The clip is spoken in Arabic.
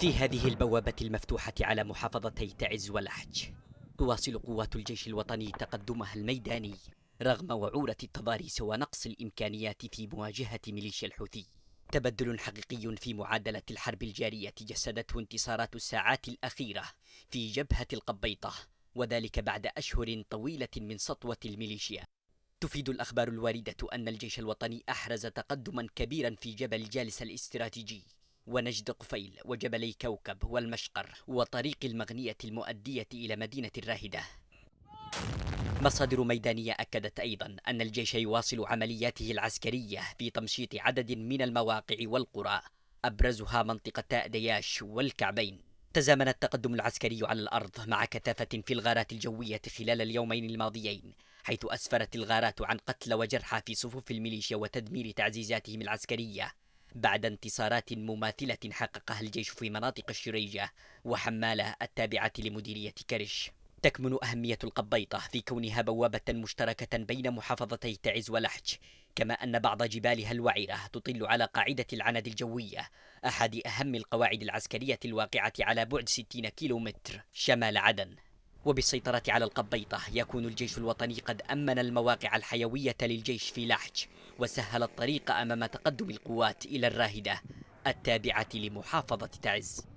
في هذه البوابة المفتوحة على محافظتي تعز ولحج تواصل قوات الجيش الوطني تقدمها الميداني رغم وعورة التضاريس ونقص الإمكانيات في مواجهة ميليشيا الحوثي تبدل حقيقي في معادلة الحرب الجارية جسدته انتصارات الساعات الأخيرة في جبهة القبيطة وذلك بعد أشهر طويلة من سطوة الميليشيا تفيد الأخبار الواردة أن الجيش الوطني أحرز تقدما كبيرا في جبل جالس الاستراتيجي ونجد قفيل وجبلي كوكب والمشقر وطريق المغنية المؤدية إلى مدينة الراهدة مصادر ميدانية أكدت أيضا أن الجيش يواصل عملياته العسكرية في تمشيط عدد من المواقع والقرى أبرزها منطقة دياش والكعبين تزامن التقدم العسكري على الأرض مع كثافة في الغارات الجوية خلال اليومين الماضيين حيث أسفرت الغارات عن قتل وجرحى في صفوف الميليشيا وتدمير تعزيزاتهم العسكرية بعد انتصارات مماثلة حققها الجيش في مناطق الشريجة وحمالة التابعة لمديرية كرش تكمن أهمية القبيطة في كونها بوابة مشتركة بين محافظتي تعز ولحج كما أن بعض جبالها الوعرة تطل على قاعدة العند الجوية أحد أهم القواعد العسكرية الواقعة على بعد 60 كيلومتر شمال عدن وبالسيطرة على القبيطة يكون الجيش الوطني قد أمن المواقع الحيوية للجيش في لحج وسهل الطريق أمام تقدم القوات إلى الراهدة التابعة لمحافظة تعز